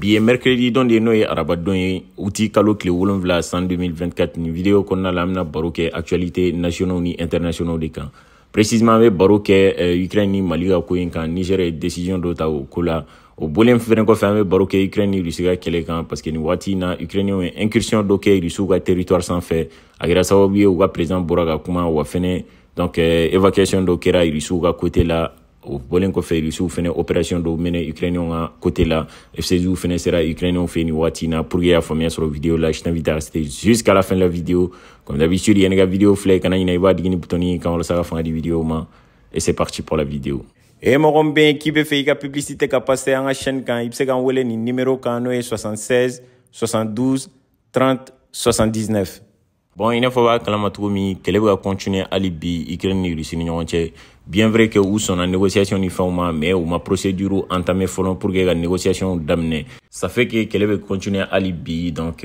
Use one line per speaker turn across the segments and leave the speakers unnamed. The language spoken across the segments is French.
bi ye mercredi dɔn de n'o ye araba dɔn ye uti kalo tile wolonfila san 2024 ni video kɔnɔna la an bena baro kɛ actualité nationaux ni internationaux de kan précisement an be baro kɛ uh, ukraine ni mali ka ko ye kan niger ye décision dɔ ta o ko la o bolen fɛnɛ kɔfɛ an be baro kɛ ukraine ni rusi ka kɛlɛ kan parce que ni wagati na ukrainiyɛw ye incursion dɔ kɛ rusiw ka territoire san fɛ a kɛra sababu ye u ka président bɔra ka kuma wa fɛnɛ donc uh, évacuation dɔ kɛra rusiw ka côté la o bɔlen kɔfɛ rusiw fɛnɛ opération dɔw mɛnɛ ukrainiɛnw ka kote la fcju fɛnɛ sera ukrainiɛnw fɛ ni wagati na pour que y'a faamuya sɔrɔ vidéo la je t'invite à rester jusqu'à la fin de la vidéo comme d'habitude yani ka vidéo filɛ i kana ɲina i b'a digi ni butɔni ye kan walasa ka fanga di vidéo ma et c'est parti pour la vidéo e mɔgɔ ben k'i be fɛ i ka publicité ka passe an ka chaîne kan i be se k'an wele ni numéro kan n'o ye 76 72 30 79 Bon, il ne faut pas que cogo min kɛlɛ bɛ continuer à bi Ukraine ni Russie ni ɲɔgɔn cɛ bien vrai que u sɔnna négociation ni fɛnw mais où ma procédure entamé fɔlɔ pour que la négociation d'amener. ça fait que qu'elle veut continuer à bi donc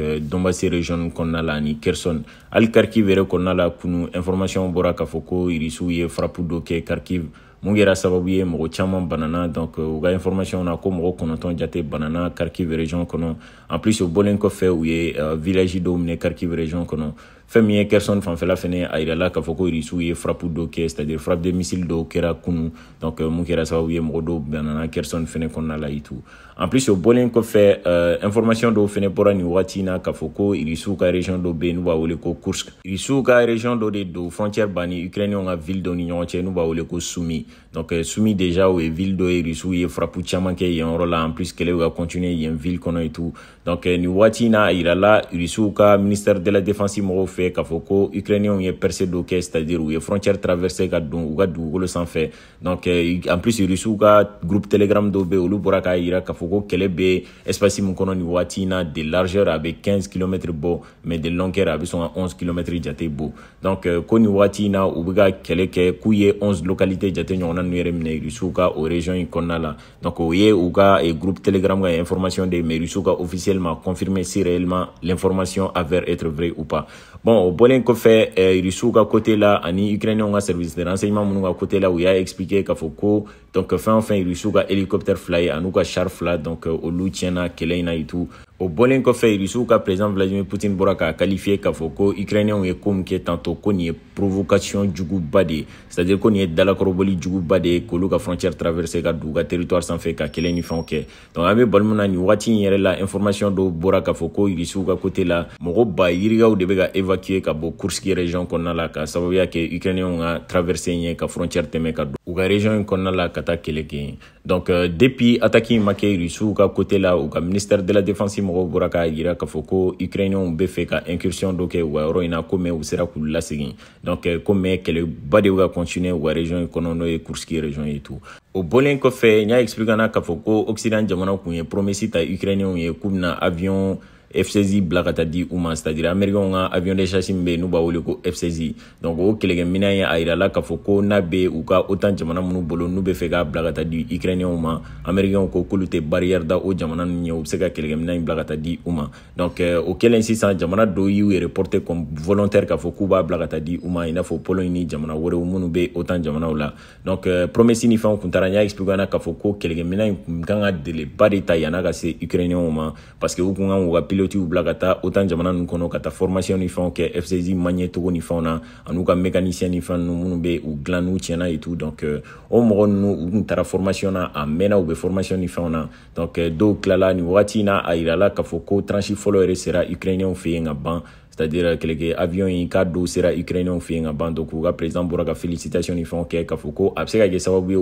région qu'on a la ani Kherson hali Kharkiv yɛrɛ kɔnɔna la kunu information bɔra k'a fɔ ko Irisiw ye frappe dɔ Kharkiv mun kɛra sababu ye mɔgɔ caman banana donc u euh, ka information na ko mɔgɔ kɔnɔntɔn jate banana kharkiv region kɔnɔ en plus u bɔlen kɔfɛ u ye euh, village dɔw minɛ kharkiv region kɔnɔ fɛn min ye kɛrison fanfɛla fɛnɛ a yirala k'a fɔ ko risiw ye frapu dɔ kɛ c'est-à-dire frappe de missile dɔw kɛra kunu donc mun kɛra sababu ye mɔgɔ dɔw banana kɛrison fɛnɛ kɔnɔna la yitu en plus o bɔlen kɔfɛ euh, information dɔw fɛnɛ bɔra nin wagati na k'a fɔ ko risiw ka région dɔ be n'u b'a wele ko kursk risiw ka région dɔ de don frontière bani ukrainiɛnw ka ville dɔ ni ɲɔgɔn cɛ n'u b'a wele ko sumi donc euh, sumi déjà o ye ville dɔ ye risiw ye frapu caaman kɛ yen yɔrɔ la en plus kɛlɛ ka continue yen ville kɔnɔ et tout donc euh, nin wagati na a yirala risiw ka ministère de la défense mɔgɔw fɛ k'a fɔ ko ukrainienw ye percé dɔ kɛ c'est à dire u ye frontière traversé ka don u ka dugukolo sanfɛ donc euh, en plus rusiw ka groupe telegram dɔw be olu bɔra k'a yira k'a fɔ ko kɛlɛ be espace min kɔnɔ nin waati na de largeur a be 15 km bɔ mais de longueur a be sɔn ka 11 km jate beau. donc euh, ko nin waati in na u be ka kɛlɛ kɛ k'u ye 11 localité jate ɲɔgɔnna nu yɛrɛ minɛ rusiw ka o région yi kɔnɔna la donc o ye u ka euh, groupe telegram ka information de mais rusiw ka officiellement confirmé si réellement l'information avait être vrai ou pas bon o bɔlen kɔfɛ eh, rusiw ka kote la ani on a service de renseignement minnu ka kote la u a expliqué k'a fɔ ko donc fɛn o fɛn rusiw ka hélicoptère fila ye an'u ka char fila donc olu euh, tiɲɛna kɛlɛ il na et tout o bɔlen kɔfɛ rusiw ka president vladimir poutine bɔra k'a kalifiye k'a fɔ ko ukrainiɛnw ye ko min kɛ tanto ko nin ye provocation juguba de ye c'est à dire ko nin ye dalakɔrɔbɔli juguba de ye k'olu ka frontière traverse ka dugu ka territoire sanfɛ ka kɛlɛ ni fɛnw kɛ donc an bɛ bali min na nin wagati in yɛrɛ la information dɔw bɔra k'a fɔ ko rusiw ka côté la mɔgɔ ba yirigaw de bɛ ka évacuer ka bɔ kurski région kɔnɔna la ka sababuya kɛ ukrainiɛnw ka traverse ye ka frontière tɛmɛ ka don u ka région in kɔnɔna la ka taa kɛlɛ kɛ donc depuis attaque in ma kɛ rusiw ka côté la u ka ministère de la défense mɔgɔw bɔra k'a yira k'a fɔ ko ukrainiɛnw be fɛ ka incursion dɔ kɛ u yɔrɔ in na ko mɛ u sera k'u lasegin donk euh, ko mɛ kɛlɛba de bɛ ka kontinue wa ka region kɔnɔ n'o ye kurski region ye tu o bɔlen kɔfɛ n y'a explique k'a fɔ ko occident jamana kun ye promesi ta ukrainiɛnw ye k'u bɛna avion f16 bila ka taa di u ma c'est-à-dire américain ka avion de chasse min bɛ yen n'u b'a wele ko f16 donc o kɛlɛkɛminɛn ye a yira la k'a fɔ ko n'a bɛ u ka otan jamana minnu bolo n'u bɛ fɛ k'a bila ka taa di ukrainienw ma américainw ko k'olu tɛ barrière da o jamana ninnu ye u bɛ se ka kɛlɛkɛminɛn in bila ka taa di u ma donc eh, o kɛlen sisan jamana dɔw y'u yɛrɛ e porté comme volontaire k'a fɔ k'u b'a bila ka taa di u ma i n'a fɔ pologne ni jamana wɛrɛw minnu bɛ otan jamanaw la donc eh, promesse ni fɛnw tun taara n y'a expliqué an na k'a fɔ ko kɛlɛkɛminɛn in kun kan ka délai ba de ta yann'a ka se ukrainienw ma parce que u kun kan k'u ka pilote y'u bila ka taa otan jamana nu kɔnɔ ka taa formation ni fɛnw kɛ fcg maɲɛ togo ni fɛnw na an'u ka mécanicien ni fɛn nu minnu be u dilan n'u tiɲɛna et tout donc o mɔgɔ nunu u kun tara formation na a mɛnna u be formation ni fɛnw na donc euh, dɔw kilala ni wagati na a yirala k'a fɔ ko transi fɔlɔ yɛrɛ sera ukrainiyɛnw fe yen ka ban c'est-à-dire euh, que les avions k'a dɔw sera ukrainien fɛ yen ka ban donc u ka président bɔra ka félicitation ni fɛnw kafoko après ça ko a bɛ se ka kɛ sababu ye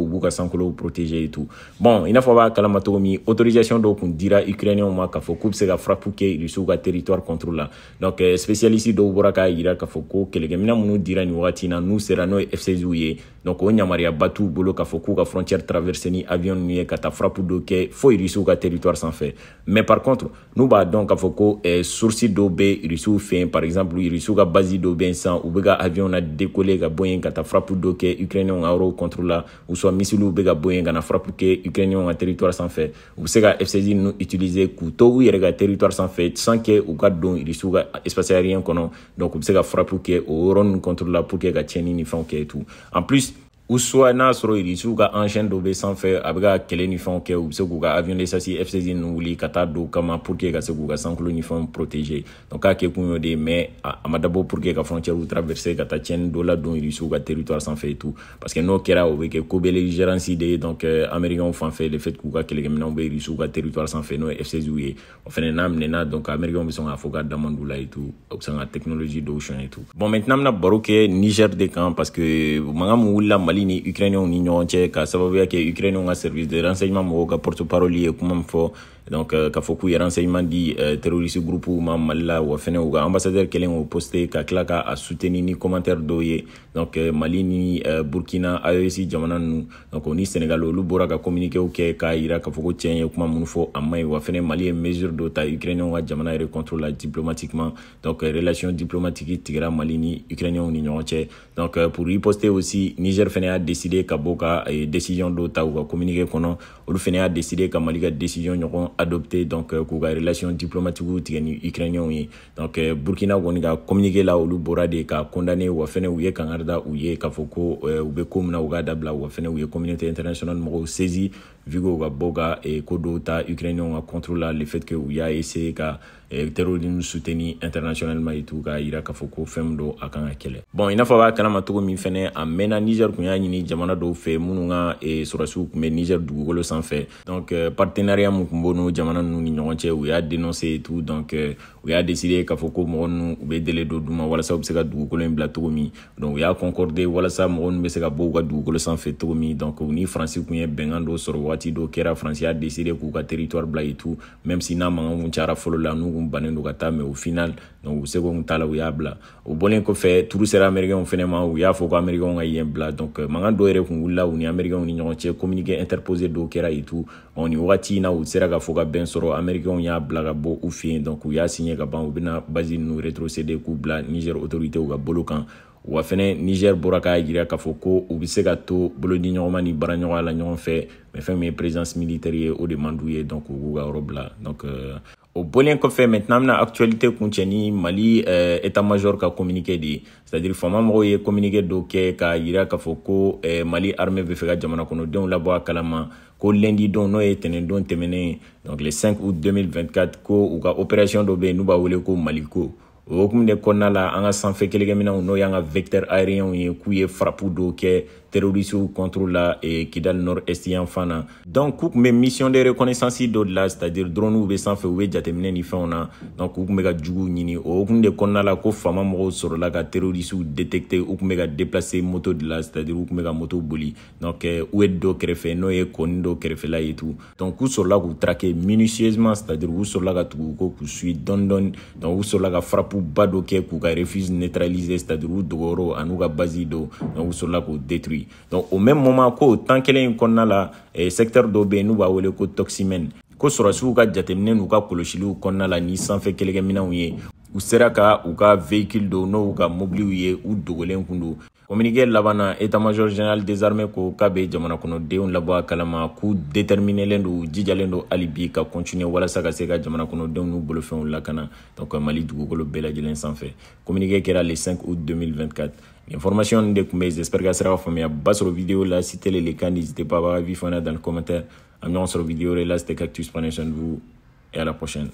u protéger et tout bon il n'a pas b'a kalama autorisation donc on dira ukrainien ma k'a c'est la frappe se ka frappe kɛ le territoire contrôle donc spécialiste donc bɔra k'a kafoko que les euh, ko nous dira nous ratina nous na n'u sera n'o donc on y a bolo k'a fɔ k'u ka frontière traversé ni avion ninnu ye ka taa frappe dɔ kɛ foyi rusiw ka territoire mais par contre n'u b'a dɔn k'a fɔ ko eh, source dɔ b rusiw fɛ par exemple rusiw ka base dɔ bɛ yen ou u avion na décollé ka bɔ yen ka taa frappe dɔ kɛ ukrainiens ka yɔrɔw contre la ou soit missiles bɛ ka bɔ yen ka frappe kɛ ukrainiens ka territoire sans u Ou se ka F16 ninnu utiliser k'u to u yɛrɛ ka territoire sans que ou ka don rusiw ka espace aérien kɔnɔ donc u bɛ se ka frappe kɛ o yɔrɔ la pour que ka tiɲɛni ni fɛnw kɛ et tout en plus ou soit n'a sɔrɔ irisiw ka enchaîne dɔ sans faire a bɛ ka kɛlɛ ni fɛnw kɛ u se k'u ka avion d'essasi fcg ninnu wuli ka taa kama pour que ka se k'u ka sankolo ni fɛnw protéger donc k'a kɛ kun de mais a pour que ka frontière traverser ka taa tiɲɛni dɔ ladon irisiw ka territoire sans et tout parce que n'o kɛra o bɛ kɛ ko belligérance de ye donc euh, américains fanfɛ le fait k'u ka kɛlɛkɛminɛnw bɛ irisiw ka territoire sanfɛ n'o ye fcg ye o fɛnɛ n'a minɛna donc américains bɛ sɔn k'a fɔ k'a damandu la et tout u bɛ technologie dɔw et tout bon maintenant na bɛna niger de camp parce que mangam ou la mali ni ukrainɛw ni ɲɔgɔn cɛ ka sababuya kɛ ukrainɛw ka service de renseignement mɔgɔw ka porte parole ye kuma min fɔ donc euh, kafoku k'a fɔ k'u renseignement di euh, terroriste groupe ma mali la wa fɛnɛ u ka posté kelen o poste ka a soutenu ni commentaire dɔw donc euh, mali ni euh, burkina aes jamana donc au senegal olu bora ka communiquéw kɛ e k'a yira k'a fɔ ko tiɲɛ kuma minnu a wa mali ye mesure dɔ ta ukrainiɛnw ka jamana yɛrɛ contrôle diplomatiquement donc relations diplomatiques tigɛra mali ni ukrainiɛnw ni donc pour y poster aussi niger fɛnɛ a décidé ka y ka décision dɔ ta u ka communiqué kɔnɔ olu décidé ka mali ka décision ɲɔgɔn adopté donc les euh, relations relation diplomatique donc euh, burkina kɔni communiqué la olu borade de condamné wa ou u ye kangarida u ou k'a fɔ ko saisi vigo ka bɔ ka eh, ko dɔw ta ukrainiɛnw ka contre la le fait que u y'a essaye ka eh, terrorisme souteni internationalement et tout k'a yira k'a fɔ ko fɛn min do a kan ka kɛlɛ bon i n'a fɔ b'a kalama cogo min fɛnɛ a mɛnna niger kun y'a ɲini jamana dɔw fɛ minnu ka eh, sɔrɔsiw kun bɛ niger dugukolo san fɛ donc eh, partenariat mun kun b'o n'o jamana nunu ni ɲɔgɔn cɛ u y'a dénonce et tout donc eh, u y'a décide k'a fɔ ko mɔgɔ nunu u bɛ délai do duma walasa u bɛ se ka dugukolo in bila cogo min donc u y'a concorde walasa mɔgɔ nunu bɛ se ka bɔ u ka dugukolo san fɛ cogo min donc u ni faransi kun ye bɛngan dɔ sɔrɔ wagati dɔ kɛra faransi y'a deside k'u ka territoire bila itu même si n'a mankan kun cara fɔlɔ la n'u kun bannen do ka taa mais au final donc u seko kun t'a la u y'a bila o bɔlen kɔfɛ turu sera amɛrikɛnw fɛnɛ ma u y'a fɔ ko amɛrikɛnw ka yɛn bila donc euh, mankan dɔ yɛrɛ kun wulila u ni amɛrikɛnw ni ɲɔgɔn cɛ communiqué interposé dɔw kɛra itu ɔ ni wagati na u sera k'a fɔ ka bɛn sɔrɔ amɛrikɛnw y'a bila ka bɔ u fɛ donc u y'a signé ka ban u bena basi nunu retrocédé k'u bila niger autoritéw ka bolo kan wa fɛnɛ niger bɔra k'a yira k'a fɔ ko u be se ka to bolodi ɲɔgɔnma ni baaraɲɔgɔnya la ɲɔgɔn fɛ ma fɛn min ye présidence militaire ye o de man d'u ye donc u b'u ka yɔrɔ bila donc euh, o bolen kɔfɛ maintenant bena actualité kuncɛ ni mali euh, état major ka communiqué de c'est à dire fama mɔgɔw ye communiqué dɔ kɛ k'a yira k'a fɔ ko euh, mali armé be fɛ ka jamana kɔnɔdenw labɔ a kalama ko lendi don n'o ye tɛnɛndon tɛmɛnen donc le 5 août 2024 ko u ka opération dɔ be yen n'u b'a wele ko maliko o hokumu de kɔnɔna la an ka sanfɛ kɛlɛkɛminɛw n'o y'an ka vɛctɛr aériyɛnw ye k'u ye farapu dɔw kɛ terorisiw contre la et kidal nord-est yan donc mes missions de reconnaissance dɔ de là c'est à dire ou ou sanfɛ u bɛ jateminɛ ni on a donc u tun bɛ ka juguw ɲini o oh, hokumu de kɔnɔna la ko faama sur la ka terorisiw détecter ou tun bɛ déplacer moto de là c'est à dire ou tun bɛ moto boli donc u ye dɔ kɛrɛfɛ n'o ye et tout donc sur la vous traquer minutieusement c'est à dire ou sur la gare u kɔ k'u suit don don, donc sur la gare frappe ou dɔ ou k'u refuse neutraliser c'est à dire ou d'oro, anou ga base non donc sur la détruit. détruire ye donc au même moment ko tan kelen in kɔnɔna la eh, secteur dɔ be yen n'u b'a wele ko toximene ko sɔrɔsiw ka jateminɛ n'u ka kɔlɔsiliw kɔnɔna la ni sanfɛ kɛlɛkɛminɛw ye u sera ka u ka vehicule dɔw n'o ka mobiliw ye u dogolen kun don état major général general général ko armées be jamana la labɔ a kalama k'u déterminé lendo jijalen alibi halibi ka kontinue walasa ka se ka jamana kɔnɔdenw n'u bolofɛnw lakana donc euh, mali bela bɛɛ sans fait kominike kera le 5 août 2024 l'information ni de kun j'espère j'espère ça sera ka bas sur vidéo la si les le cas, n'hésitez pas à vi a dans le commentaire bientôt sur la vidéo re c'était cactus prenez soin de vous et à la prochaine